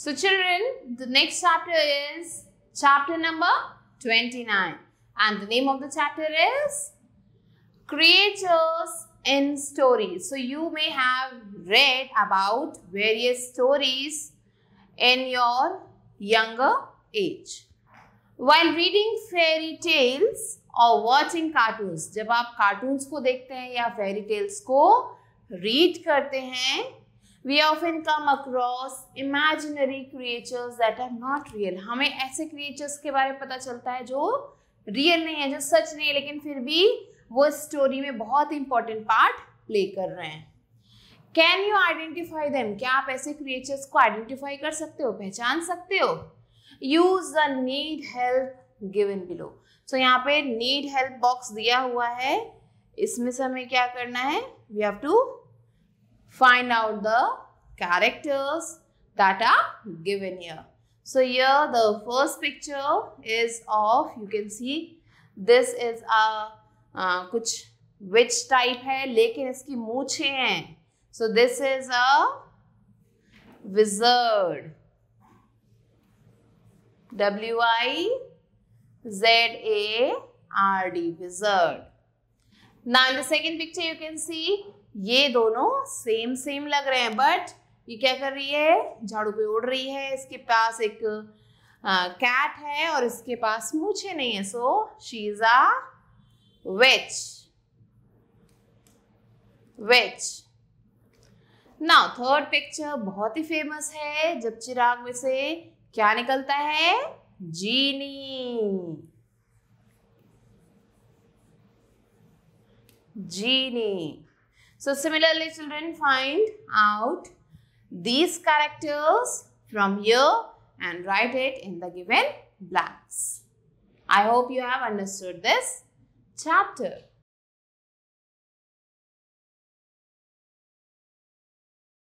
So children, the next chapter is chapter number 29 and the name of the chapter is Creatures in Stories. So you may have read about various stories in your younger age. While reading fairy tales or watching cartoons. जब आप cartoons को देखते हैं या fairy tales को read करते हैं We often come across imaginary creatures that are not real. हमें ऐसे creatures के बारे में पता चलता है जो रियल नहीं है जो सच नहीं है लेकिन फिर भी वो स्टोरी में बहुत इंपॉर्टेंट पार्ट प्ले कर रहे हैं कैन यू आइडेंटिफाई देम क्या आप ऐसे creatures को आइडेंटिफाई कर सकते हो पहचान सकते हो use the need help given below so यहाँ पे नीड हेल्प बॉक्स दिया हुआ है इसमें से हमें क्या करना है We have to find out the characters that are given here. So here the first picture is of you can see this is a uh, which type है लेकिन इसकी मूछे हैं. So this is a wizard. W I Z A R D wizard. Now in the second picture you can see ये दोनों same same लग रहे हैं but ये क्या कर रही है झाड़ू पे उड़ रही है इसके पास एक कैट uh, है और इसके पास मुझे नहीं है सो शीजा अ वेच वेच नाउ थर्ड पिक्चर बहुत ही फेमस है जब चिराग में से क्या निकलता है जीनी जीनी So similarly children find out these characters from here and write it in the given blanks. I hope you have understood this chapter.